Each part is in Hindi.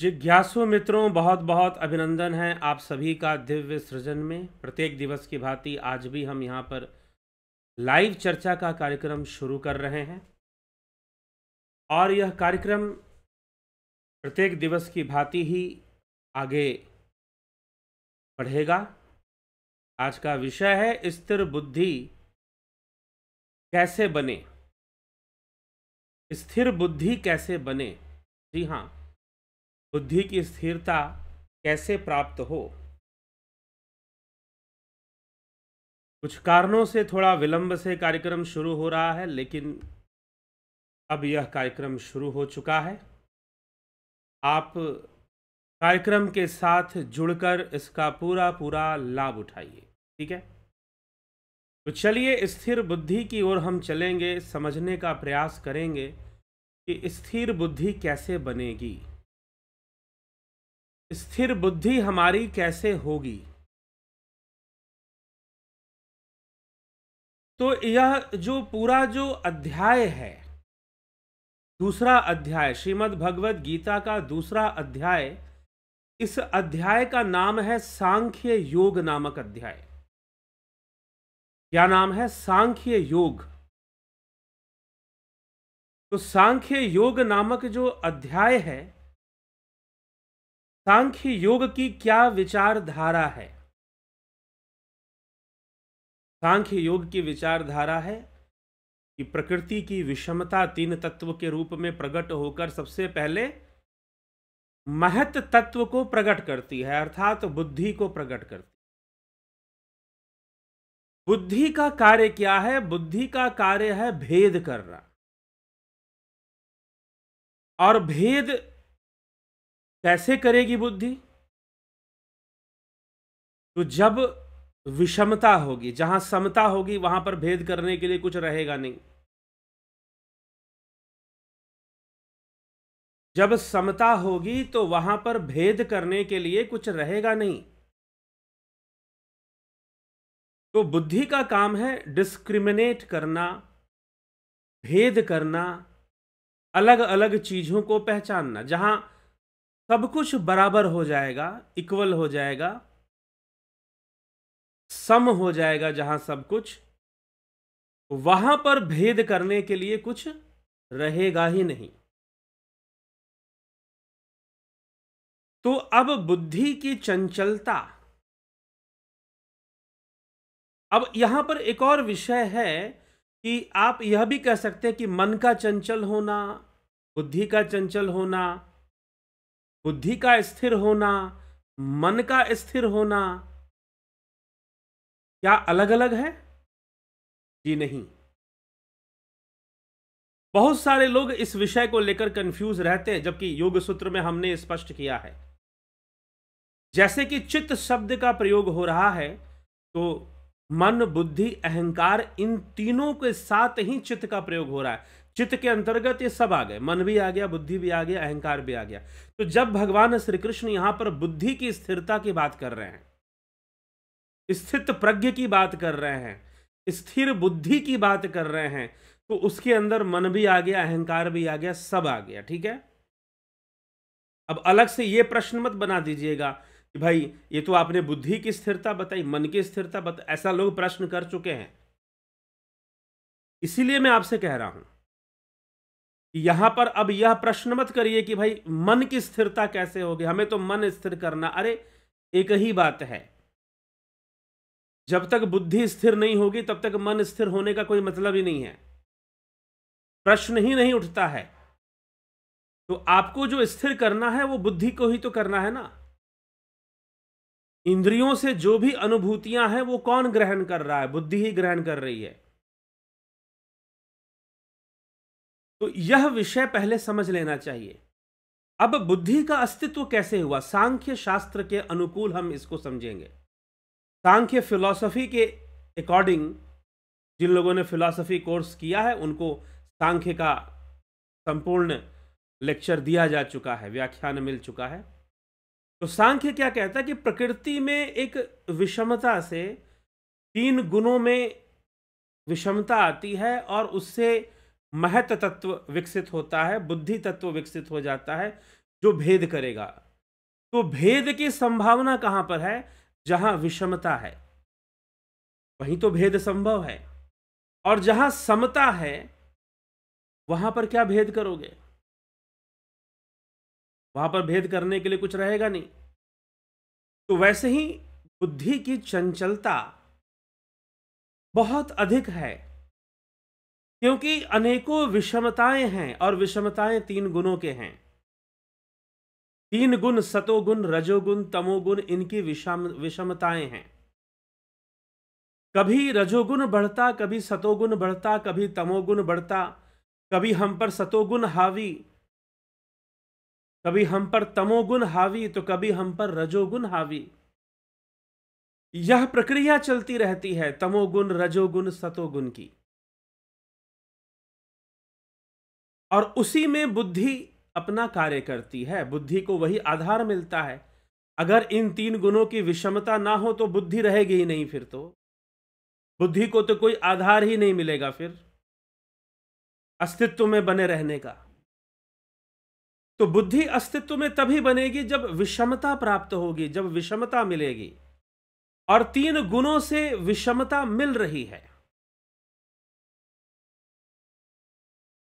जिज्ञासु मित्रों बहुत बहुत अभिनंदन है आप सभी का दिव्य सृजन में प्रत्येक दिवस की भांति आज भी हम यहाँ पर लाइव चर्चा का कार्यक्रम शुरू कर रहे हैं और यह कार्यक्रम प्रत्येक दिवस की भांति ही आगे बढ़ेगा आज का विषय है स्थिर बुद्धि कैसे बने स्थिर बुद्धि कैसे बने जी हाँ बुद्धि की स्थिरता कैसे प्राप्त हो कुछ कारणों से थोड़ा विलंब से कार्यक्रम शुरू हो रहा है लेकिन अब यह कार्यक्रम शुरू हो चुका है आप कार्यक्रम के साथ जुड़कर इसका पूरा पूरा लाभ उठाइए ठीक है तो चलिए स्थिर बुद्धि की ओर हम चलेंगे समझने का प्रयास करेंगे कि स्थिर बुद्धि कैसे बनेगी स्थिर बुद्धि हमारी कैसे होगी तो यह जो पूरा जो अध्याय है दूसरा अध्याय श्रीमद् भगवत गीता का दूसरा अध्याय इस अध्याय का नाम है सांख्य योग नामक अध्याय क्या नाम है सांख्य योग तो सांख्य योग नामक जो अध्याय है सांख्य योग की क्या विचारधारा है सांख्य योग की विचारधारा है कि प्रकृति की विषमता तीन तत्व के रूप में प्रकट होकर सबसे पहले महत तत्व को प्रकट करती है अर्थात बुद्धि को प्रकट करती है बुद्धि का कार्य क्या है बुद्धि का कार्य है भेद करना और भेद कैसे करेगी बुद्धि तो जब विषमता होगी जहां समता होगी वहां पर भेद करने के लिए कुछ रहेगा नहीं जब समता होगी तो वहां पर भेद करने के लिए कुछ रहेगा नहीं तो बुद्धि का काम है डिस्क्रिमिनेट करना भेद करना अलग अलग चीजों को पहचानना जहां सब कुछ बराबर हो जाएगा इक्वल हो जाएगा सम हो जाएगा जहां सब कुछ वहां पर भेद करने के लिए कुछ रहेगा ही नहीं तो अब बुद्धि की चंचलता अब यहां पर एक और विषय है कि आप यह भी कह सकते हैं कि मन का चंचल होना बुद्धि का चंचल होना बुद्धि का स्थिर होना मन का स्थिर होना क्या अलग अलग है जी नहीं बहुत सारे लोग इस विषय को लेकर कंफ्यूज रहते हैं जबकि योग सूत्र में हमने स्पष्ट किया है जैसे कि चित्त शब्द का प्रयोग हो रहा है तो मन बुद्धि अहंकार इन तीनों के साथ ही चित्त का प्रयोग हो रहा है चित्त के अंतर्गत ये सब आ गए मन भी आ गया बुद्धि भी आ गया अहंकार भी आ गया तो जब भगवान श्री कृष्ण यहां पर बुद्धि की स्थिरता की बात कर रहे हैं स्थित प्रज्ञ की बात कर रहे हैं स्थिर बुद्धि की बात कर रहे हैं तो उसके अंदर मन भी आ गया अहंकार भी आ गया सब आ गया ठीक है अब अलग से ये प्रश्न मत बना दीजिएगा कि भाई ये तो आपने बुद्धि की स्थिरता बताई मन की स्थिरता बताई ऐसा लोग प्रश्न कर चुके हैं इसीलिए मैं आपसे कह रहा हूं यहां पर अब यह प्रश्न मत करिए कि भाई मन की स्थिरता कैसे होगी हमें तो मन स्थिर करना अरे एक ही बात है जब तक बुद्धि स्थिर नहीं होगी तब तक मन स्थिर होने का कोई मतलब ही नहीं है प्रश्न ही नहीं उठता है तो आपको जो स्थिर करना है वो बुद्धि को ही तो करना है ना इंद्रियों से जो भी अनुभूतियां हैं वो कौन ग्रहण कर रहा है बुद्धि ही ग्रहण कर रही है तो यह विषय पहले समझ लेना चाहिए अब बुद्धि का अस्तित्व कैसे हुआ सांख्य शास्त्र के अनुकूल हम इसको समझेंगे सांख्य फिलॉसफी के अकॉर्डिंग जिन लोगों ने फिलॉसफी कोर्स किया है उनको सांख्य का संपूर्ण लेक्चर दिया जा चुका है व्याख्यान मिल चुका है तो सांख्य क्या कहता है कि प्रकृति में एक विषमता से तीन गुणों में विषमता आती है और उससे महत तत्व विकसित होता है बुद्धि तत्व विकसित हो जाता है जो भेद करेगा तो भेद की संभावना कहां पर है जहां विषमता है वहीं तो भेद संभव है और जहां समता है वहां पर क्या भेद करोगे वहां पर भेद करने के लिए कुछ रहेगा नहीं तो वैसे ही बुद्धि की चंचलता बहुत अधिक है क्योंकि अनेकों विषमताएं हैं और विषमताएं तीन गुणों के हैं तीन गुण सतोगुण रजोगुण तमोगुण इनकी विषम विषमताएं हैं कभी रजोगुण बढ़ता कभी सतोगुण बढ़ता कभी तमोगुण बढ़ता कभी हम पर सतोगुण हावी कभी हम पर तमोगुण हावी तो कभी हम पर रजोगुण हावी यह प्रक्रिया चलती रहती है तमोगुण रजोगुण सतोगुण की और उसी में बुद्धि अपना कार्य करती है बुद्धि को वही आधार मिलता है अगर इन तीन गुणों की विषमता ना हो तो बुद्धि रहेगी ही नहीं फिर तो बुद्धि को तो कोई आधार ही नहीं मिलेगा फिर अस्तित्व में बने रहने का तो बुद्धि अस्तित्व में तभी बनेगी जब विषमता प्राप्त होगी जब विषमता मिलेगी और तीन गुणों से विषमता मिल रही है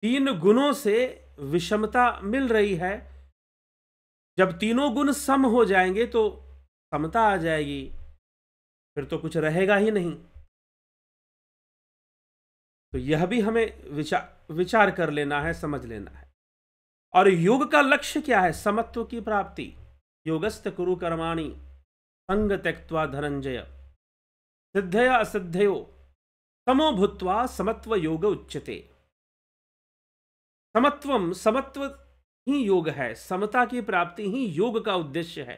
तीन गुणों से विषमता मिल रही है जब तीनों गुण सम हो जाएंगे तो समता आ जाएगी फिर तो कुछ रहेगा ही नहीं तो यह भी हमें विचार विचार कर लेना है समझ लेना है और योग का लक्ष्य क्या है समत्व की प्राप्ति योगस्थ कुरु कर्माणी संग त्यक्वा धनंजय सिद्धय असिद्धयो समो भूतवा समत्व योग उच्चते समत्वम समत्व ही योग है समता की प्राप्ति ही योग का उद्देश्य है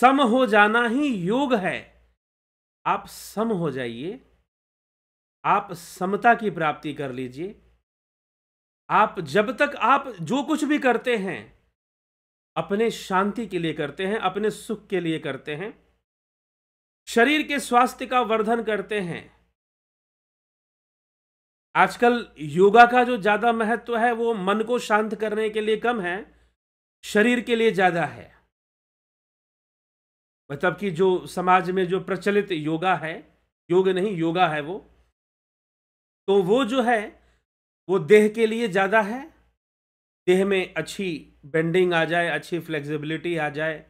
सम हो जाना ही योग है आप सम हो जाइए आप समता की प्राप्ति कर लीजिए आप जब तक आप जो कुछ भी करते हैं अपने शांति के लिए करते हैं अपने सुख के लिए करते हैं शरीर के स्वास्थ्य का वर्धन करते हैं आजकल योगा का जो ज़्यादा महत्व है वो मन को शांत करने के लिए कम है शरीर के लिए ज़्यादा है मतलब कि जो समाज में जो प्रचलित योगा है योग नहीं योगा है वो तो वो जो है वो देह के लिए ज़्यादा है देह में अच्छी बेंडिंग आ जाए अच्छी फ्लेक्सिबिलिटी आ जाए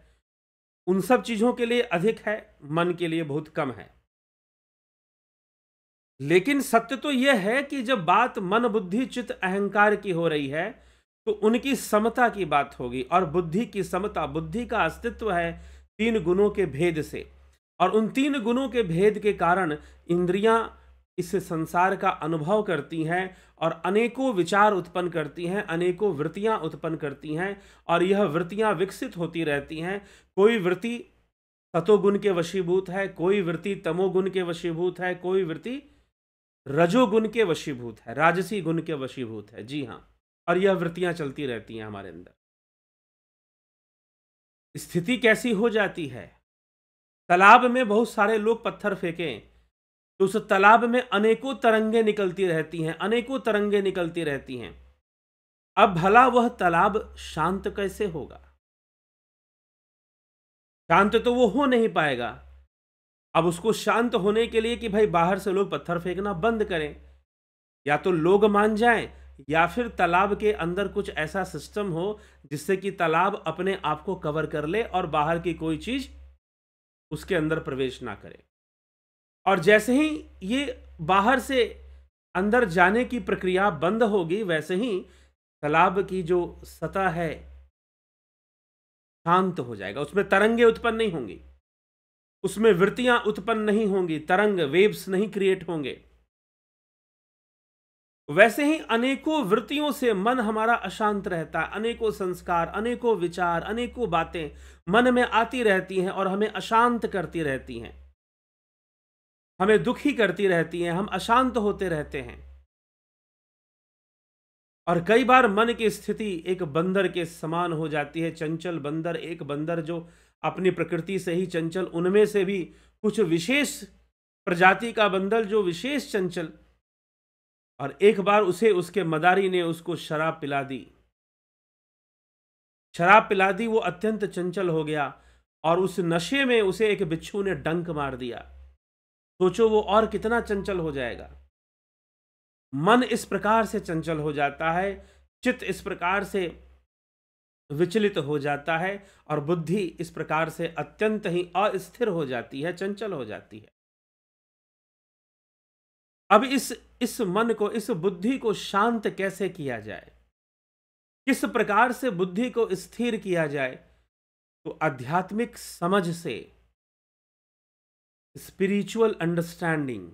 उन सब चीज़ों के लिए अधिक है मन के लिए बहुत कम है लेकिन सत्य तो यह है कि जब बात मन बुद्धि चित्त अहंकार की हो रही है तो उनकी समता की बात होगी और बुद्धि की समता बुद्धि का अस्तित्व है तीन गुणों के भेद से और उन तीन गुणों के भेद के कारण इंद्रियां इस संसार का अनुभव करती हैं और अनेकों विचार उत्पन्न करती हैं अनेकों वृत्तियां उत्पन्न करती हैं और यह वृत्तियां विकसित होती रहती हैं कोई वृत्ति सतोगुण के वशीभूत है कोई वृत्ति तमोगुण के वशीभूत है कोई वृत्ति रजोगुण के वशीभूत है राजसी गुण के वशीभूत है जी हाँ और यह वृत्तियां चलती रहती हैं हमारे अंदर स्थिति कैसी हो जाती है तालाब में बहुत सारे लोग पत्थर फेंकें तो उस तालाब में अनेकों तरंगे निकलती रहती हैं अनेकों तरंगे निकलती रहती हैं अब भला वह तालाब शांत कैसे होगा शांत तो वो हो नहीं पाएगा अब उसको शांत होने के लिए कि भाई बाहर से लोग पत्थर फेंकना बंद करें या तो लोग मान जाएं या फिर तालाब के अंदर कुछ ऐसा सिस्टम हो जिससे कि तालाब अपने आप को कवर कर ले और बाहर की कोई चीज़ उसके अंदर प्रवेश ना करे और जैसे ही ये बाहर से अंदर जाने की प्रक्रिया बंद होगी वैसे ही तालाब की जो सतह है शांत हो जाएगा उसमें तरंगे उत्पन्न नहीं होंगी उसमें वृत्तियां उत्पन्न नहीं होंगी तरंग वेव्स नहीं क्रिएट होंगे वैसे ही अनेकों वृत्तियों से मन हमारा अशांत रहता है अनेकों संस्कार अनेकों विचार अनेकों बातें मन में आती रहती हैं और हमें अशांत करती रहती हैं हमें दुखी करती रहती हैं हम अशांत होते रहते हैं और कई बार मन की स्थिति एक बंदर के समान हो जाती है चंचल बंदर एक बंदर जो अपनी प्रकृति से ही चंचल उनमें से भी कुछ विशेष प्रजाति का बंदल जो विशेष चंचल और एक बार उसे उसके मदारी ने उसको शराब पिला दी शराब पिला दी वो अत्यंत चंचल हो गया और उस नशे में उसे एक बिच्छू ने डंक मार दिया सोचो वो और कितना चंचल हो जाएगा मन इस प्रकार से चंचल हो जाता है चित्त इस प्रकार से विचलित हो जाता है और बुद्धि इस प्रकार से अत्यंत ही अस्थिर हो जाती है चंचल हो जाती है अब इस इस मन को इस बुद्धि को शांत कैसे किया जाए किस प्रकार से बुद्धि को स्थिर किया जाए तो आध्यात्मिक समझ से स्पिरिचुअल अंडरस्टैंडिंग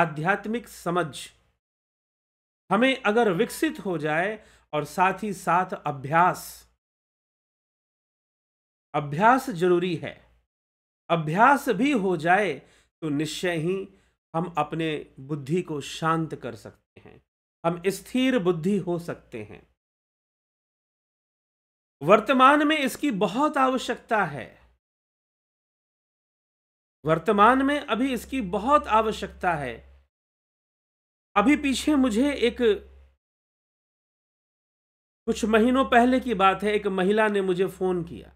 आध्यात्मिक समझ हमें अगर विकसित हो जाए और साथ ही साथ अभ्यास अभ्यास जरूरी है अभ्यास भी हो जाए तो निश्चय ही हम अपने बुद्धि को शांत कर सकते हैं हम स्थिर बुद्धि हो सकते हैं वर्तमान में इसकी बहुत आवश्यकता है वर्तमान में अभी इसकी बहुत आवश्यकता है अभी पीछे मुझे एक कुछ महीनों पहले की बात है एक महिला ने मुझे फोन किया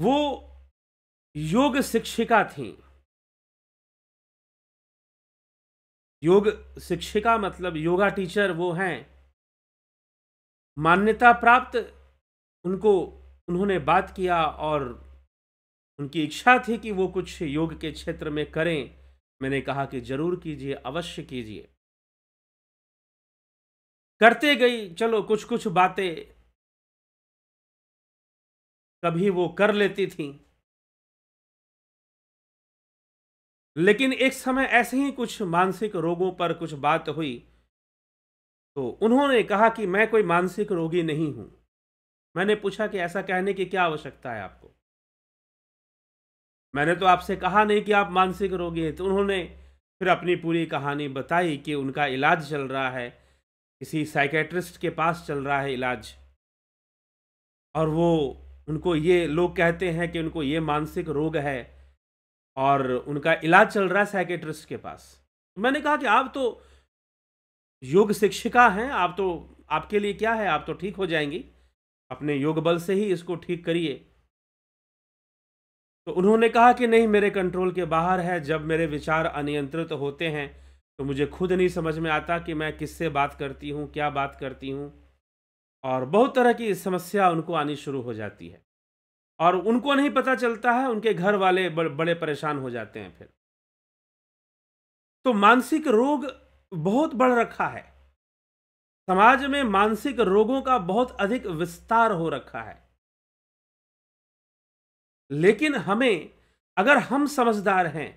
वो योग शिक्षिका थी योग शिक्षिका मतलब योगा टीचर वो हैं मान्यता प्राप्त उनको उन्होंने बात किया और उनकी इच्छा थी कि वो कुछ योग के क्षेत्र में करें मैंने कहा कि ज़रूर कीजिए अवश्य कीजिए करते गई चलो कुछ कुछ बातें कभी वो कर लेती थी लेकिन एक समय ऐसे ही कुछ मानसिक रोगों पर कुछ बात हुई तो उन्होंने कहा कि मैं कोई मानसिक रोगी नहीं हूं मैंने पूछा कि ऐसा कहने की क्या आवश्यकता है आपको मैंने तो आपसे कहा नहीं कि आप मानसिक रोगी हैं तो उन्होंने फिर अपनी पूरी कहानी बताई कि उनका इलाज चल रहा है किसी साइकेट्रिस्ट के पास चल रहा है इलाज और वो उनको ये लोग कहते हैं कि उनको ये मानसिक रोग है और उनका इलाज चल रहा है साइकेट्रिस्ट के पास मैंने कहा कि आप तो योग शिक्षिका हैं आप तो आपके लिए क्या है आप तो ठीक हो जाएंगी अपने योग बल से ही इसको ठीक करिए तो उन्होंने कहा कि नहीं मेरे कंट्रोल के बाहर है जब मेरे विचार अनियंत्रित होते हैं तो मुझे खुद नहीं समझ में आता कि मैं किससे बात करती हूँ क्या बात करती हूँ और बहुत तरह की समस्या उनको आनी शुरू हो जाती है और उनको नहीं पता चलता है उनके घर वाले बड़े परेशान हो जाते हैं फिर तो मानसिक रोग बहुत बढ़ रखा है समाज में मानसिक रोगों का बहुत अधिक विस्तार हो रखा है लेकिन हमें अगर हम समझदार हैं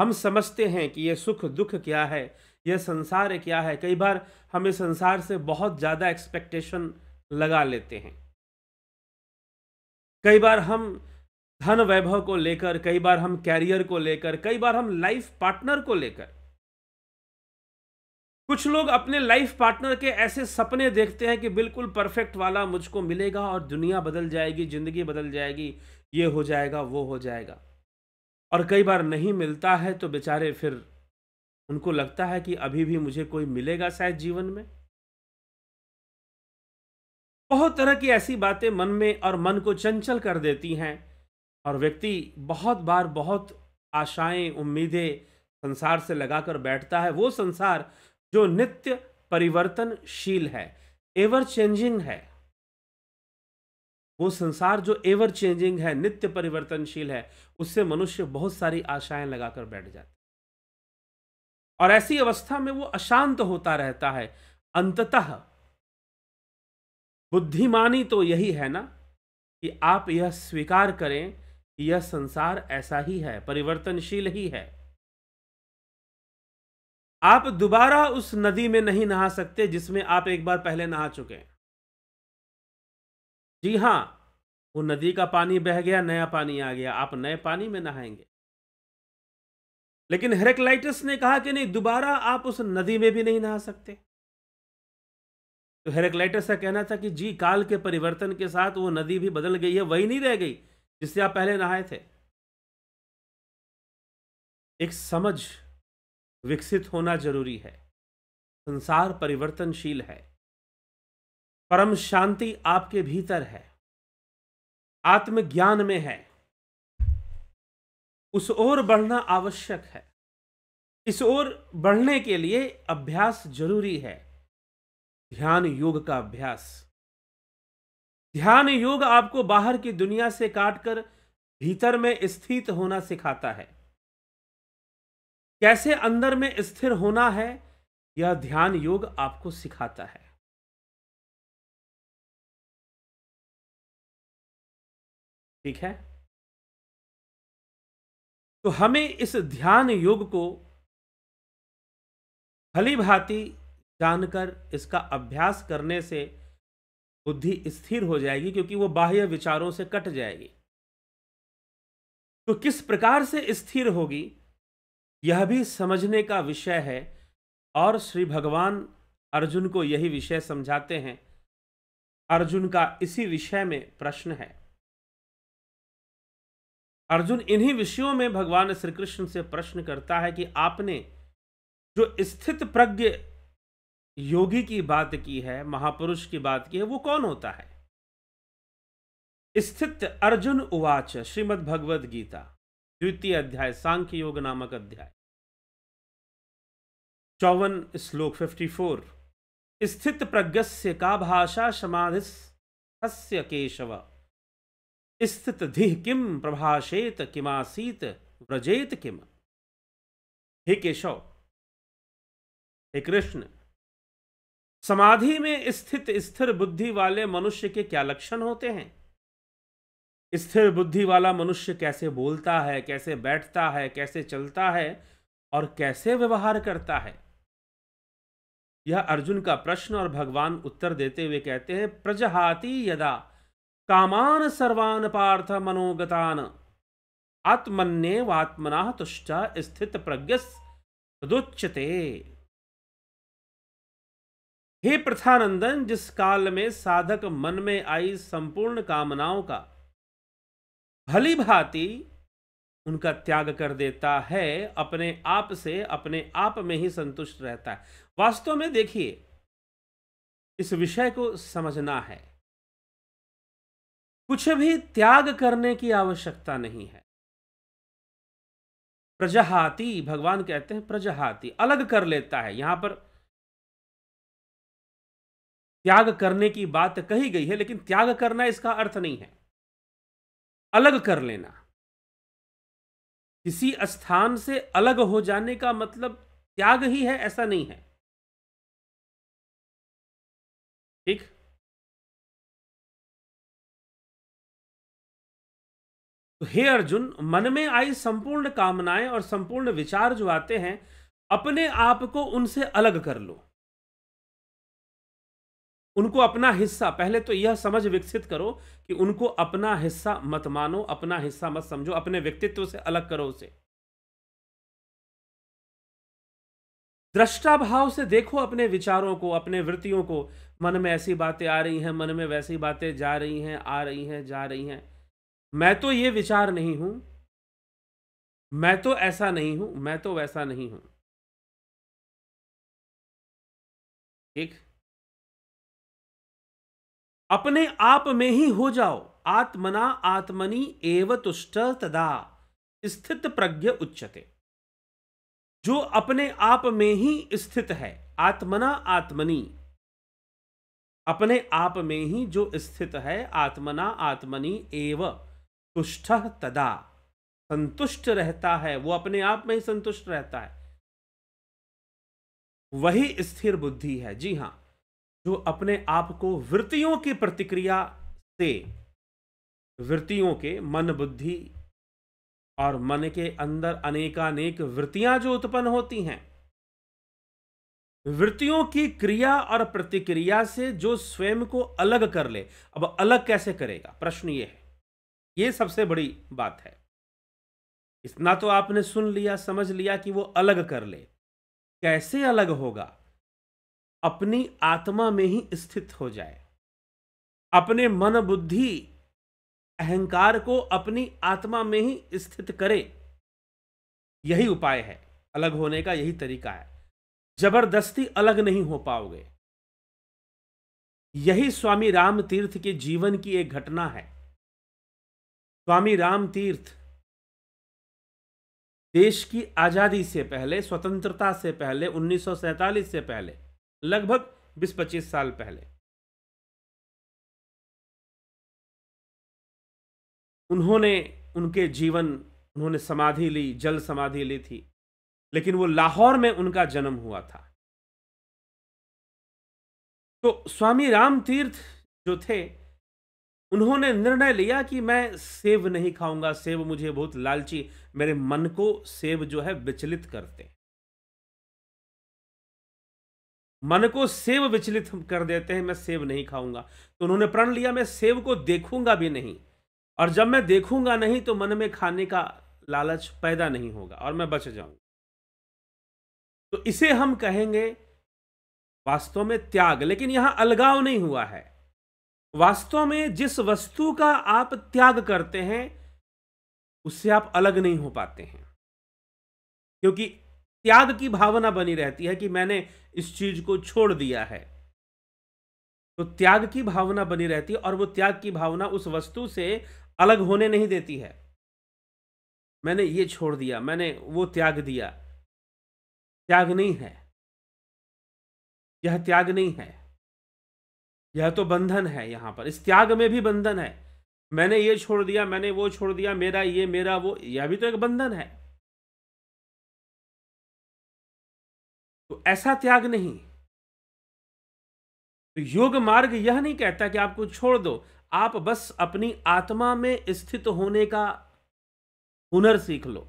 हम समझते हैं कि ये सुख दुख क्या है यह संसार क्या है कई बार हम इस संसार से बहुत ज़्यादा एक्सपेक्टेशन लगा लेते हैं कई बार हम धन वैभव को लेकर कई बार हम कैरियर को लेकर कई बार हम लाइफ पार्टनर को लेकर कुछ लोग अपने लाइफ पार्टनर के ऐसे सपने देखते हैं कि बिल्कुल परफेक्ट वाला मुझको मिलेगा और दुनिया बदल जाएगी ज़िंदगी बदल जाएगी ये हो जाएगा वो हो जाएगा और कई बार नहीं मिलता है तो बेचारे फिर उनको लगता है कि अभी भी मुझे कोई मिलेगा शायद जीवन में बहुत तरह की ऐसी बातें मन में और मन को चंचल कर देती हैं और व्यक्ति बहुत बार बहुत आशाएं उम्मीदें संसार से लगाकर बैठता है वो संसार जो नित्य परिवर्तनशील है एवर चेंजिंग है वो संसार जो एवर चेंजिंग है नित्य परिवर्तनशील है उससे मनुष्य बहुत सारी आशाएं लगाकर बैठ जाते और ऐसी अवस्था में वो अशांत होता रहता है अंततः बुद्धिमानी तो यही है ना कि आप यह स्वीकार करें कि यह संसार ऐसा ही है परिवर्तनशील ही है आप दोबारा उस नदी में नहीं नहा सकते जिसमें आप एक बार पहले नहा चुके हैं जी हां वो नदी का पानी बह गया नया पानी आ गया आप नए पानी में नहाएंगे लेकिन हेरेक्लाइटस ने कहा कि नहीं दोबारा आप उस नदी में भी नहीं नहा सकते तो हेरेक्लाइटस का कहना था कि जी काल के परिवर्तन के साथ वो नदी भी बदल गई है वही नहीं रह गई जिससे आप पहले नहाए थे एक समझ विकसित होना जरूरी है संसार परिवर्तनशील है परम शांति आपके भीतर है आत्मज्ञान में है उस ओर बढ़ना आवश्यक है इस ओर बढ़ने के लिए अभ्यास जरूरी है ध्यान योग का अभ्यास ध्यान योग आपको बाहर की दुनिया से काटकर भीतर में स्थित होना सिखाता है कैसे अंदर में स्थिर होना है यह ध्यान योग आपको सिखाता है ठीक है तो हमें इस ध्यान योग को भली भांति जानकर इसका अभ्यास करने से बुद्धि स्थिर हो जाएगी क्योंकि वो बाह्य विचारों से कट जाएगी तो किस प्रकार से स्थिर होगी यह भी समझने का विषय है और श्री भगवान अर्जुन को यही विषय समझाते हैं अर्जुन का इसी विषय में प्रश्न है अर्जुन इन्हीं विषयों में भगवान श्री कृष्ण से प्रश्न करता है कि आपने जो स्थित प्रज्ञ योगी की बात की है महापुरुष की बात की है वो कौन होता है स्थित अर्जुन उवाच श्रीमद भगवद गीता द्वितीय अध्याय सांख्य योग नामक अध्याय चौवन श्लोक 54 स्थित प्रज्ञस्य का भाषा समाधि केशव स्थित स्थितधि किम प्रभाषेत किमासीत व्रजेत किम हे केशव हे कृष्ण समाधि में स्थित स्थिर बुद्धि वाले मनुष्य के क्या लक्षण होते हैं स्थिर बुद्धि वाला मनुष्य कैसे बोलता है कैसे बैठता है कैसे चलता है और कैसे व्यवहार करता है यह अर्जुन का प्रश्न और भगवान उत्तर देते हुए कहते हैं प्रजहाती यदा कामान सर्वान पार्थ मनोगतान आत्मन्ये वात्मना तुष्ट स्थित प्रज्ञुच्यते हे प्रथानंदन जिस काल में साधक मन में आई संपूर्ण कामनाओं का भली भांति उनका त्याग कर देता है अपने आप से अपने आप में ही संतुष्ट रहता है वास्तव में देखिए इस विषय को समझना है कुछ भी त्याग करने की आवश्यकता नहीं है प्रजहाती भगवान कहते हैं प्रजहाती अलग कर लेता है यहां पर त्याग करने की बात कही गई है लेकिन त्याग करना इसका अर्थ नहीं है अलग कर लेना किसी स्थान से अलग हो जाने का मतलब त्याग ही है ऐसा नहीं है ठीक तो हे अर्जुन मन में आई संपूर्ण कामनाएं और संपूर्ण विचार जो आते हैं अपने आप को उनसे अलग कर लो उनको अपना हिस्सा पहले तो यह समझ विकसित करो कि उनको अपना हिस्सा मत मानो अपना हिस्सा मत समझो अपने व्यक्तित्व से अलग करो उसे दृष्टा भाव से देखो अपने विचारों को अपने वृत्तियों को मन में ऐसी बातें आ रही हैं मन में वैसी बातें जा रही हैं आ रही हैं जा रही हैं मैं तो ये विचार नहीं हूं मैं तो ऐसा नहीं हूं मैं तो वैसा नहीं हूं ठीक अपने आप में ही हो जाओ आत्मना आत्मनि एव तुष्ट तदा स्थित प्रज्ञ उच्चते जो अपने आप में ही स्थित है आत्मना आत्मनि अपने आप में ही जो स्थित है आत्मना आत्मनि एवं तुष्ट तदा संतुष्ट रहता है वो अपने आप में ही संतुष्ट रहता है वही स्थिर बुद्धि है जी हां जो अपने आप को वृत्तियों की प्रतिक्रिया से वृत्तियों के मन बुद्धि और मन के अंदर अनेकानेक वृत्तियां जो उत्पन्न होती हैं वृत्तियों की क्रिया और प्रतिक्रिया से जो स्वयं को अलग कर ले अब अलग कैसे करेगा प्रश्न ये है ये सबसे बड़ी बात है इतना तो आपने सुन लिया समझ लिया कि वो अलग कर ले कैसे अलग होगा अपनी आत्मा में ही स्थित हो जाए अपने मन बुद्धि अहंकार को अपनी आत्मा में ही स्थित करे यही उपाय है अलग होने का यही तरीका है जबरदस्ती अलग नहीं हो पाओगे यही स्वामी राम तीर्थ के जीवन की एक घटना है स्वामी राम तीर्थ देश की आज़ादी से पहले स्वतंत्रता से पहले उन्नीस से पहले लगभग 20-25 साल पहले उन्होंने उनके जीवन उन्होंने समाधि ली जल समाधि ली थी लेकिन वो लाहौर में उनका जन्म हुआ था तो स्वामी राम तीर्थ जो थे उन्होंने निर्णय लिया कि मैं सेब नहीं खाऊंगा सेब मुझे बहुत लालची मेरे मन को सेब जो है विचलित करते हैं मन को सेब विचलित कर देते हैं मैं सेब नहीं खाऊंगा तो उन्होंने प्रण लिया मैं सेब को देखूंगा भी नहीं और जब मैं देखूंगा नहीं तो मन में खाने का लालच पैदा नहीं होगा और मैं बच जाऊंगा तो इसे हम कहेंगे वास्तव में त्याग लेकिन यहां अलगाव नहीं हुआ है वास्तव में जिस वस्तु का आप त्याग करते हैं उससे आप अलग नहीं हो पाते हैं क्योंकि त्याग की भावना बनी रहती है कि मैंने इस चीज को छोड़ दिया है तो त्याग की भावना बनी रहती है और वो त्याग की भावना उस वस्तु से अलग होने नहीं देती है मैंने ये छोड़ दिया मैंने वो त्याग दिया त्याग नहीं है यह त्याग नहीं है यह तो बंधन है यहाँ पर इस त्याग में भी बंधन है मैंने ये छोड़ दिया मैंने वो छोड़ दिया मेरा ये मेरा वो यह भी तो एक बंधन है तो ऐसा त्याग नहीं तो योग मार्ग यह नहीं कहता कि आपको छोड़ दो आप बस अपनी आत्मा में स्थित होने का हुनर सीख लो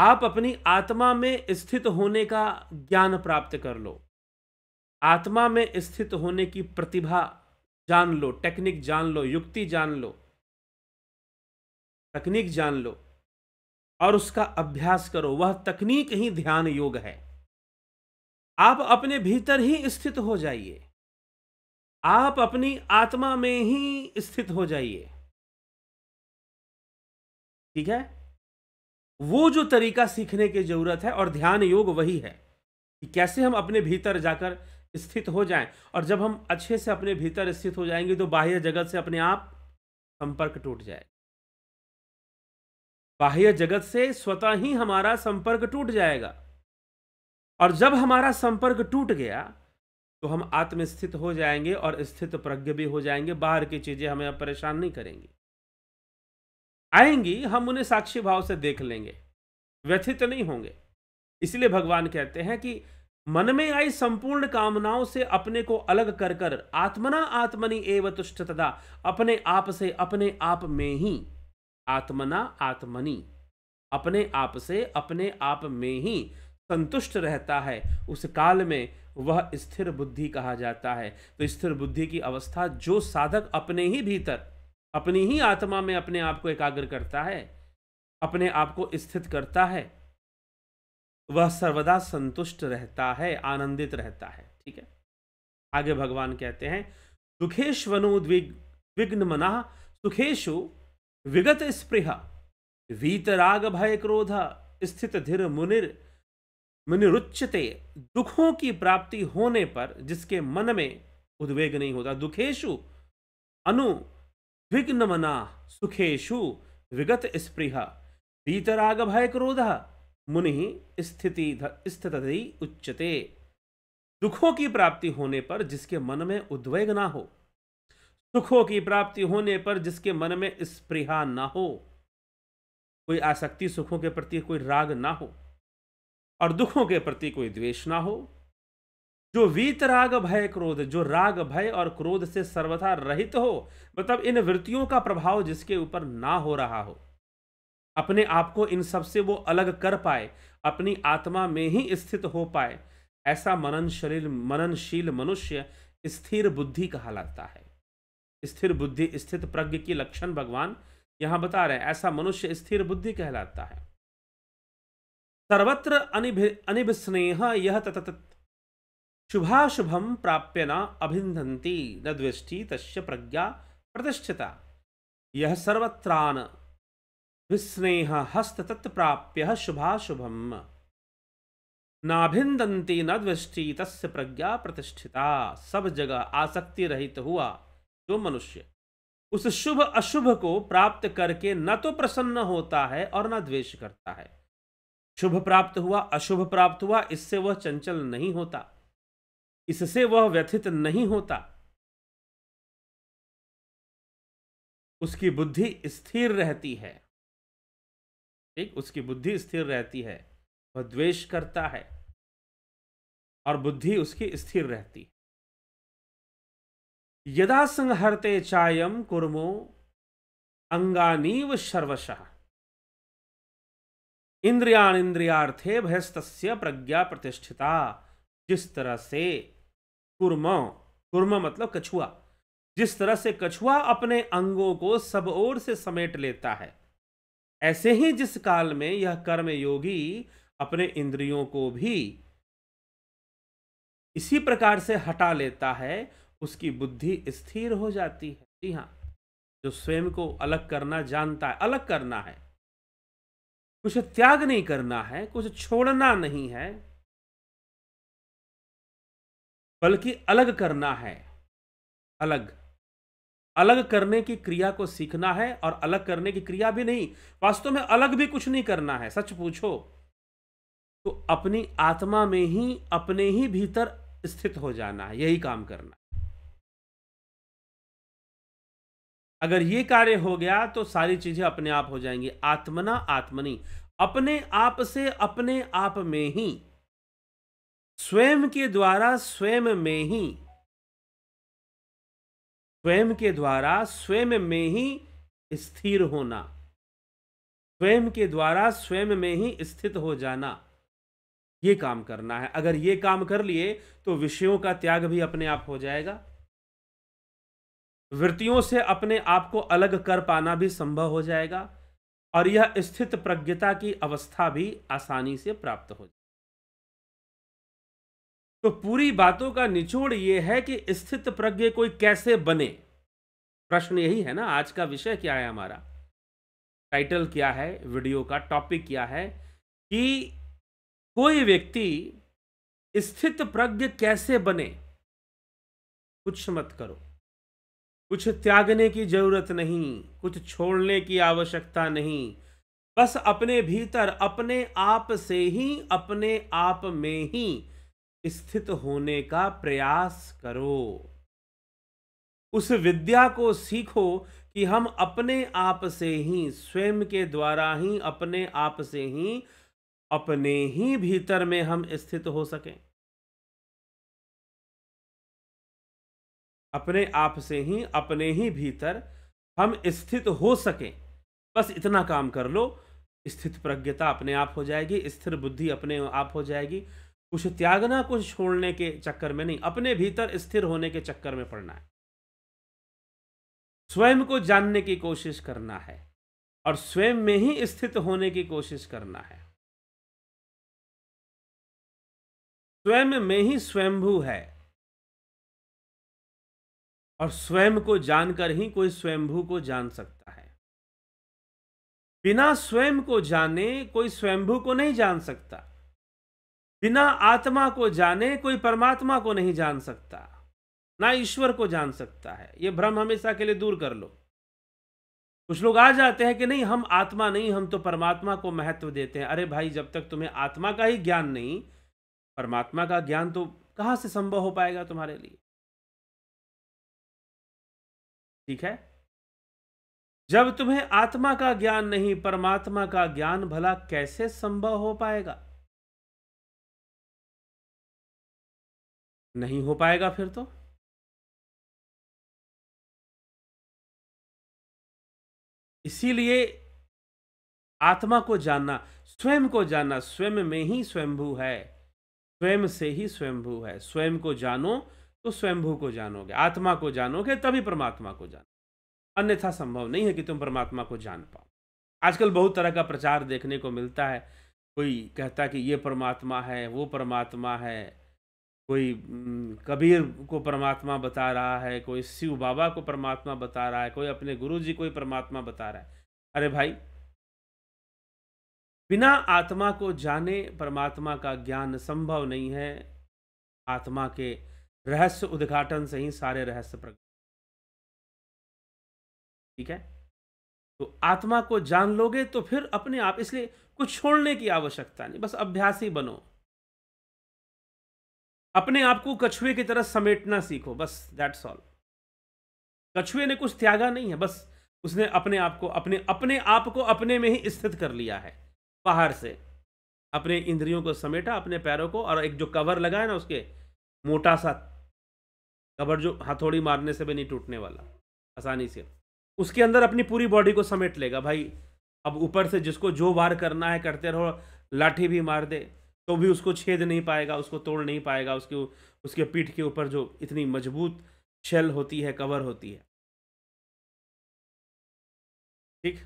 आप अपनी आत्मा में स्थित होने का ज्ञान प्राप्त कर लो आत्मा में स्थित होने की प्रतिभा जान लो टेक्निक जान लो युक्ति जान लो तकनीक जान लो और उसका अभ्यास करो वह तकनीक ही ध्यान योग है आप अपने भीतर ही स्थित हो जाइए आप अपनी आत्मा में ही स्थित हो जाइए ठीक है वो जो तरीका सीखने की जरूरत है और ध्यान योग वही है कि कैसे हम अपने भीतर जाकर स्थित हो जाएं और जब हम अच्छे से अपने भीतर स्थित हो जाएंगे तो बाह्य जगत से अपने आप संपर्क टूट जाएगा बाह्य जगत से स्वतः ही हमारा संपर्क टूट जाएगा और जब हमारा संपर्क टूट गया तो हम आत्मस्थित हो जाएंगे और स्थित प्रज्ञ भी हो जाएंगे बाहर की चीजें हमें अब परेशान नहीं करेंगी आएंगी हम उन्हें साक्षी भाव से देख लेंगे व्यथित नहीं होंगे इसलिए भगवान कहते हैं कि मन में आई संपूर्ण कामनाओं से अपने को अलग कर कर आत्मना आत्मनि एव तुष्टतदा अपने आप से अपने आप में ही आत्मना आत्मनि अपने आप से अपने आप में ही संतुष्ट रहता है उस काल में वह स्थिर बुद्धि कहा जाता है तो स्थिर बुद्धि की अवस्था जो साधक अपने ही भीतर अपनी ही आत्मा में अपने आप को एकाग्र करता है अपने आप को स्थित करता है वह सर्वदा संतुष्ट रहता है आनंदित रहता है ठीक है आगे भगवान कहते हैं दुखेश वनोद्विग विघ्न मना सुखेशु विगत स्पृह वीतराग भय क्रोध स्थित धीर मुनिर मुनिरुच्यते दुखों की प्राप्ति होने पर जिसके मन में उद्वेग नहीं होता दुखेशु अनु विघ्न मना सुखेशु विगत स्पृह वीतराग भय क्रोध मुनि स्थिति स्थित उच्चते दुखों की प्राप्ति होने पर जिसके मन में उद्वेग ना हो सुखों की प्राप्ति होने पर जिसके मन में स्पृहा ना हो कोई आसक्ति सुखों के प्रति कोई राग ना हो और दुखों के प्रति कोई द्वेष ना हो जो वीत राग भय क्रोध जो राग भय और क्रोध से सर्वथा रहित हो मतलब इन वृत्तियों का प्रभाव जिसके ऊपर ना हो रहा हो अपने आप को इन सब से वो अलग कर पाए अपनी आत्मा में ही स्थित हो पाए ऐसा मनन शरीर मननशील मनुष्य स्थिर बुद्धि कहलाता है स्थिर बुद्धि स्थित प्रज्ञ की लक्षण भगवान यहाँ बता रहे हैं ऐसा मनुष्य स्थिर बुद्धि कहलाता है सर्वत्र अनिभिस्नेह यह तत्त शुभाशुभम प्राप्य न अभिन्दंती न दृष्टि तस् प्रज्ञा प्रतिष्ठिता यह सर्वत्रान विस्नेह तत्प्राप्य शुभाशुभम नाभिंदंती न दृष्टि तस् प्रज्ञा प्रतिष्ठिता सब जगह आसक्ति रहित हुआ जो मनुष्य उस शुभ अशुभ को प्राप्त करके न तो प्रसन्न होता है और न द्वेष करता है शुभ प्राप्त हुआ अशुभ प्राप्त हुआ इससे वह चंचल नहीं होता इससे वह व्यथित नहीं होता उसकी बुद्धि स्थिर रहती है ठीक उसकी बुद्धि स्थिर रहती है वह द्वेष करता है और बुद्धि उसकी स्थिर रहती है यदा संहरते चायम कुर्मो अंगानीव सर्वशः इंद्रियान इंद्रियार्थे भयस्त प्रज्ञा प्रतिष्ठिता जिस तरह से कुर्म कुर्म मतलब कछुआ जिस तरह से कछुआ अपने अंगों को सब ओर से समेट लेता है ऐसे ही जिस काल में यह कर्म योगी अपने इंद्रियों को भी इसी प्रकार से हटा लेता है उसकी बुद्धि स्थिर हो जाती है जी हाँ जो स्वयं को अलग करना जानता है अलग करना है कुछ त्याग नहीं करना है कुछ छोड़ना नहीं है बल्कि अलग करना है अलग अलग करने की क्रिया को सीखना है और अलग करने की क्रिया भी नहीं वास्तव में अलग भी कुछ नहीं करना है सच पूछो तो अपनी आत्मा में ही अपने ही भीतर स्थित हो जाना है यही काम करना अगर ये कार्य हो गया तो सारी चीजें अपने आप हो जाएंगी आत्मना आत्मनी अपने आप से अपने आप में ही स्वयं के द्वारा स्वयं में ही स्वयं के द्वारा स्वयं में ही स्थिर होना स्वयं के द्वारा स्वयं में ही स्थित हो जाना ये काम करना है अगर ये काम कर लिए तो विषयों का त्याग भी अपने आप हो जाएगा वृत्तियों से अपने आप को अलग कर पाना भी संभव हो जाएगा और यह स्थित प्रज्ञता की अवस्था भी आसानी से प्राप्त हो जाएगी तो पूरी बातों का निचोड़ ये है कि स्थित प्रज्ञ कोई कैसे बने प्रश्न यही है ना आज का विषय क्या है हमारा टाइटल क्या है वीडियो का टॉपिक क्या है कि कोई व्यक्ति स्थित प्रज्ञ कैसे बने कुछ मत करो कुछ त्यागने की जरूरत नहीं कुछ छोड़ने की आवश्यकता नहीं बस अपने भीतर अपने आप से ही अपने आप में ही स्थित होने का प्रयास करो उस विद्या को सीखो कि हम अपने आप से ही स्वयं के द्वारा ही अपने आप से ही अपने ही भीतर में हम स्थित हो सकें अपने आप से ही अपने ही भीतर हम स्थित हो सकें बस इतना काम कर लो स्थित प्रज्ञता अपने आप हो जाएगी स्थिर बुद्धि अपने आप हो जाएगी कुछ त्यागना कुछ छोड़ने के चक्कर में नहीं अपने भीतर स्थिर होने के चक्कर में पड़ना है स्वयं को जानने की कोशिश करना है और स्वयं में ही स्थित होने की कोशिश करना है स्वयं में ही स्वयंभू है और स्वयं को जानकर ही कोई स्वयंभू को जान सकता है बिना स्वयं को जाने कोई स्वयंभू को नहीं जान सकता बिना आत्मा को जाने कोई परमात्मा को नहीं जान सकता ना ईश्वर को जान सकता है ये भ्रम हमेशा के लिए दूर कर लो कुछ लोग आ जाते हैं कि नहीं हम आत्मा नहीं हम तो परमात्मा को महत्व देते हैं अरे भाई जब तक तुम्हें आत्मा का ही ज्ञान नहीं परमात्मा का ज्ञान तो कहाँ से संभव हो पाएगा तुम्हारे लिए ठीक है जब तुम्हें आत्मा का ज्ञान नहीं परमात्मा का ज्ञान भला कैसे संभव हो पाएगा नहीं हो पाएगा फिर तो इसीलिए आत्मा को जानना स्वयं को जानना स्वयं में ही स्वयंभू है स्वयं से ही स्वयंभू है स्वयं को जानो तो स्वयंभू को जानोगे आत्मा को जानोगे तभी परमात्मा को जानो अन्यथा संभव नहीं है कि तुम परमात्मा को जान पाओ आजकल बहुत तरह का प्रचार देखने को मिलता है कोई कहता है कि ये परमात्मा है वो परमात्मा है कोई कबीर को परमात्मा बता रहा है कोई शिव बाबा को परमात्मा बता रहा है कोई अपने गुरु जी को ही परमात्मा बता रहा है अरे भाई बिना आत्मा को जाने परमात्मा का ज्ञान संभव नहीं है आत्मा के रहस्य उद्घाटन से ही सारे रहस्य प्रकट ठीक है तो आत्मा को जान लोगे तो फिर अपने आप इसलिए कुछ छोड़ने की आवश्यकता नहीं बस अभ्यासी बनो अपने आप को कछुए की तरह समेटना सीखो बस दैट्स ऑल कछुए ने कुछ त्यागा नहीं है बस उसने अपने आप को अपने अपने आप को अपने में ही स्थित कर लिया है बाहर से अपने इंद्रियों को समेटा अपने पैरों को और एक जो कवर लगा है ना उसके मोटा सा कवर जो हथौड़ी मारने से भी नहीं टूटने वाला आसानी से उसके अंदर अपनी पूरी बॉडी को समेट लेगा भाई अब ऊपर से जिसको जो वार करना है करते रहो लाठी भी मार दे तो भी उसको छेद नहीं पाएगा उसको तोड़ नहीं पाएगा उसके उसके पीठ के ऊपर जो इतनी मजबूत शेल होती है कवर होती है ठीक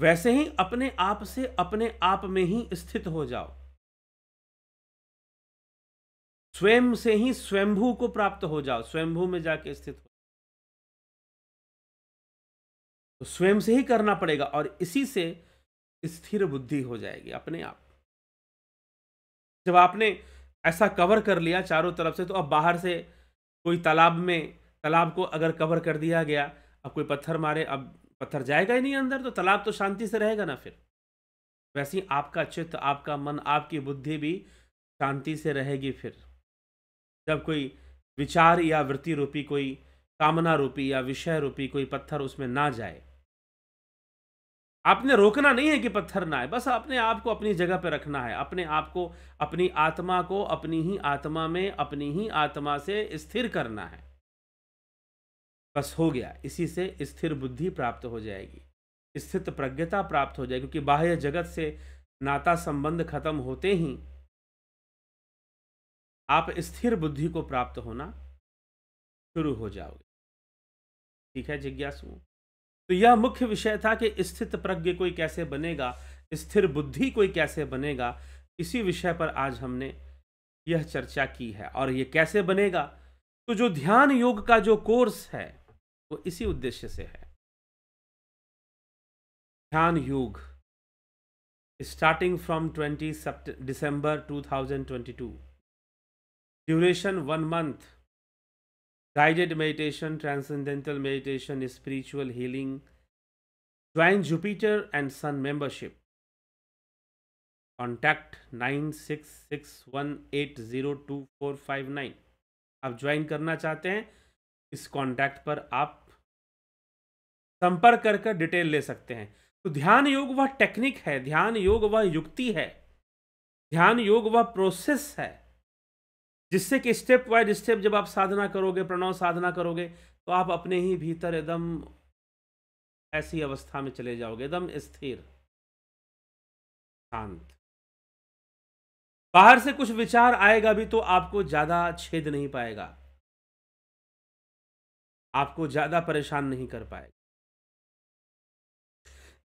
वैसे ही अपने आप से अपने आप में ही स्थित हो जाओ स्वयं से ही स्वयंभू को प्राप्त हो जाओ स्वयंभू में जाके स्थित हो तो स्वयं से ही करना पड़ेगा और इसी से स्थिर बुद्धि हो जाएगी अपने आप जब आपने ऐसा कवर कर लिया चारों तरफ से तो अब बाहर से कोई तालाब में तालाब को अगर कवर कर दिया गया अब कोई पत्थर मारे अब पत्थर जाएगा ही नहीं अंदर तो तालाब तो शांति से रहेगा ना फिर वैसे ही आपका चित्त आपका मन आपकी बुद्धि भी शांति से रहेगी फिर जब कोई विचार या वृत्ति रूपी कोई कामना रूपी या विषय रूपी कोई पत्थर उसमें ना जाए आपने रोकना नहीं है कि पत्थर ना आए बस आपने आप को अपनी जगह पर रखना है अपने आप को अपनी आत्मा को अपनी ही आत्मा में अपनी ही आत्मा से स्थिर करना है बस हो गया इसी से स्थिर बुद्धि प्राप्त हो जाएगी स्थित प्रज्ञता प्राप्त हो जाएगी क्योंकि बाह्य जगत से नाता संबंध खत्म होते ही आप स्थिर बुद्धि को प्राप्त होना शुरू हो जाओगे ठीक है जिज्ञासु तो यह मुख्य विषय था कि स्थित प्रज्ञ कोई कैसे बनेगा स्थिर बुद्धि कोई कैसे बनेगा इसी विषय पर आज हमने यह चर्चा की है और यह कैसे बनेगा तो जो ध्यान योग का जो कोर्स है वो इसी उद्देश्य से है ध्यान योग starting from two thousand twenty 2022. Duration one month guided meditation, transcendental meditation, spiritual healing, join Jupiter and Sun membership. Contact nine six six one eight zero two four five nine आप ज्वाइन करना चाहते हैं इस कॉन्टैक्ट पर आप संपर्क कर कर डिटेल ले सकते हैं तो ध्यान योग वह टेक्निक है ध्यान योग वह युक्ति है ध्यान योग वह प्रोसेस है जिससे कि स्टेप बाय स्टेप जब आप साधना करोगे प्रणव साधना करोगे तो आप अपने ही भीतर एकदम ऐसी अवस्था में चले जाओगे एकदम स्थिर शांत बाहर से कुछ विचार आएगा भी तो आपको ज्यादा छेद नहीं पाएगा आपको ज्यादा परेशान नहीं कर पाएगा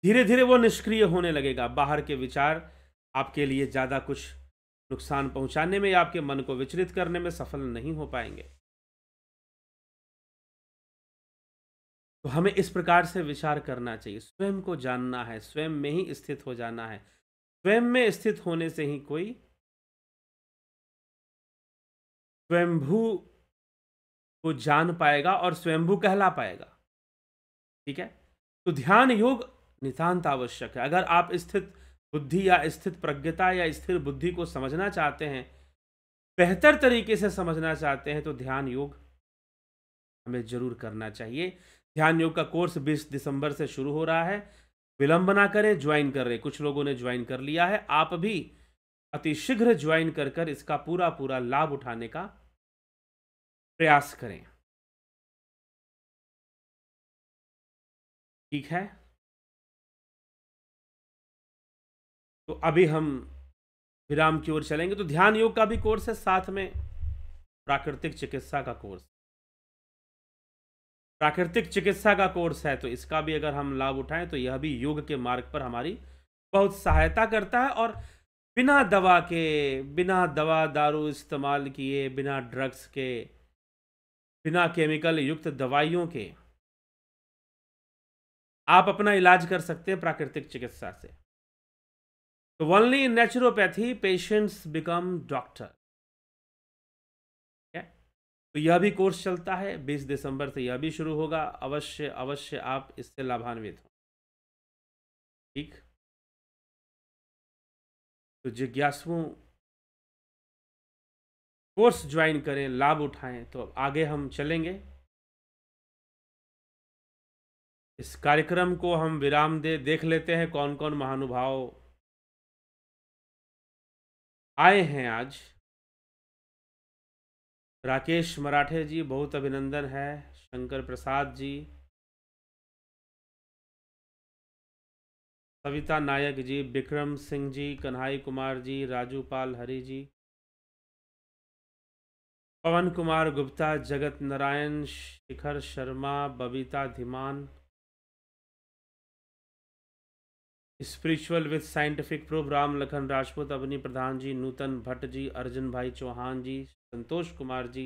धीरे धीरे वो निष्क्रिय होने लगेगा बाहर के विचार आपके लिए ज्यादा कुछ नुकसान पहुंचाने में या आपके मन को विचलित करने में सफल नहीं हो पाएंगे तो हमें इस प्रकार से विचार करना चाहिए स्वयं को जानना है स्वयं में ही स्थित हो जाना है स्वयं में स्थित होने से ही कोई स्वयंभू को जान पाएगा और स्वयंभू कहला पाएगा ठीक है तो ध्यान योग नितांत आवश्यक है अगर आप स्थित बुद्धि या स्थित प्रज्ञता या स्थिर बुद्धि को समझना चाहते हैं बेहतर तरीके से समझना चाहते हैं तो ध्यान योग हमें जरूर करना चाहिए ध्यान योग का कोर्स 20 दिसंबर से शुरू हो रहा है विलंब ना करें ज्वाइन कर रहे कुछ लोगों ने ज्वाइन कर लिया है आप भी अति शीघ्र ज्वाइन कर कर इसका पूरा पूरा लाभ उठाने का प्रयास करें ठीक है तो अभी हम विराम की ओर चलेंगे तो ध्यान योग का भी कोर्स है साथ में प्राकृतिक चिकित्सा का कोर्स प्राकृतिक चिकित्सा का कोर्स है तो इसका भी अगर हम लाभ उठाएं तो यह भी योग के मार्ग पर हमारी बहुत सहायता करता है और बिना दवा के बिना दवा दारू इस्तेमाल किए बिना ड्रग्स के बिना केमिकल युक्त दवाइयों के आप अपना इलाज कर सकते हैं प्राकृतिक चिकित्सा से तो only in naturopathy patients become doctor तो यह भी कोर्स चलता है 20 दिसंबर से यह भी शुरू होगा अवश्य अवश्य आप इससे लाभान्वित हो ठीक तो जिज्ञासुओं कोर्स ज्वाइन करें लाभ उठाएं तो आगे हम चलेंगे इस कार्यक्रम को हम विराम दे देख लेते हैं कौन कौन महानुभाव आए हैं आज राकेश मराठे जी बहुत अभिनंदन है शंकर प्रसाद जी सविता नायक जी विक्रम सिंह जी कन्हई कुमार जी राजू पाल हरी जी पवन Kumar Gupta Jagat Narayan Shikhar Sharma Babita Dhiman spiritual with scientific proof Ram Lakhan Rajput Avani Pradhan ji Nutan Bhatt ji Arjun भाई चौहान जी संतोष कुमार जी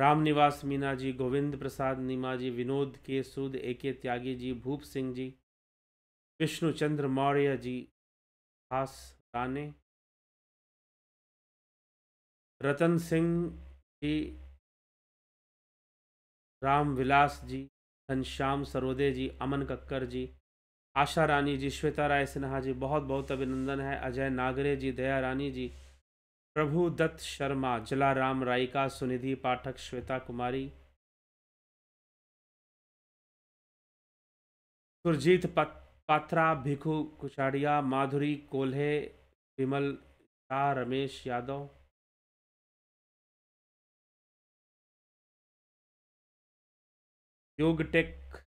रामनिवास मीना जी गोविंद प्रसाद नीमा जी विनोद के सूद ए के त्यागी जी भूप सिंह जी विष्णु चंद्र मौर्य जी खास राने रतन सिंह जी राम विलास जी घनश्याम सरोदे जी अमन कक्कर जी आशा रानी जी श्वेता राय सिन्हा जी बहुत बहुत अभिनंदन है अजय नागरे जी दया रानी जी प्रभु दत्त शर्मा जलाराम रायका सुनिधि पाठक श्वेता कुमारी सुरजीत पात्रा भिखु कुचाड़िया माधुरी कोल्हे विमल Shah Ramesh Yadav Yog tech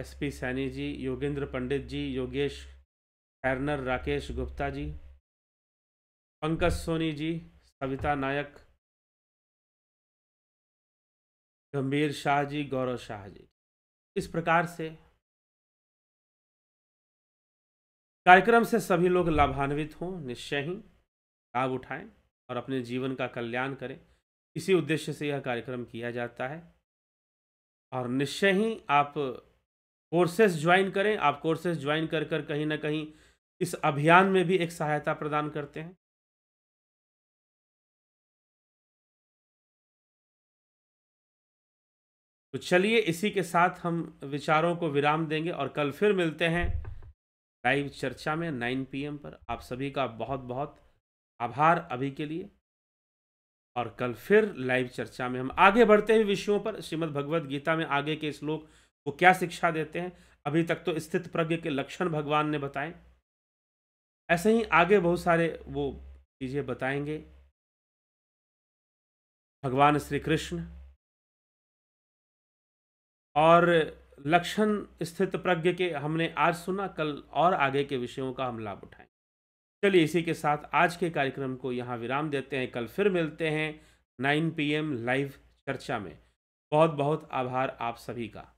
S P Saini ji Yogendra Pandit ji Yogesh Khairnar Rakesh Gupta ji Pankaj Soni ji Savita Nayak Gambhir Shah जी गौरव शाह जी इस प्रकार से कार्यक्रम से सभी लोग लाभान्वित हों निश्चय ही लाभ उठाएं और अपने जीवन का कल्याण करें इसी उद्देश्य से यह कार्यक्रम किया जाता है और निश्चय ही आप कोर्सेज ज्वाइन करें आप कोर्सेज ज्वाइन कर कर कहीं ना कहीं इस अभियान में भी एक सहायता प्रदान करते हैं तो चलिए इसी के साथ हम विचारों को विराम देंगे और कल फिर मिलते हैं लाइव चर्चा में 9 पीएम पर आप सभी का बहुत बहुत आभार अभी के लिए और कल फिर लाइव चर्चा में हम आगे बढ़ते हुए विषयों पर श्रीमद् भगवद गीता में आगे के श्लोक वो क्या शिक्षा देते हैं अभी तक तो स्थित प्रज्ञ के लक्षण भगवान ने बताए ऐसे ही आगे बहुत सारे वो चीज़ें बताएंगे भगवान श्री कृष्ण और लक्षण स्थित प्रज्ञ के हमने आज सुना कल और आगे के विषयों का हम लाभ उठाए चलिए इसी के साथ आज के कार्यक्रम को यहाँ विराम देते हैं कल फिर मिलते हैं 9 पीएम लाइव चर्चा में बहुत बहुत आभार आप सभी का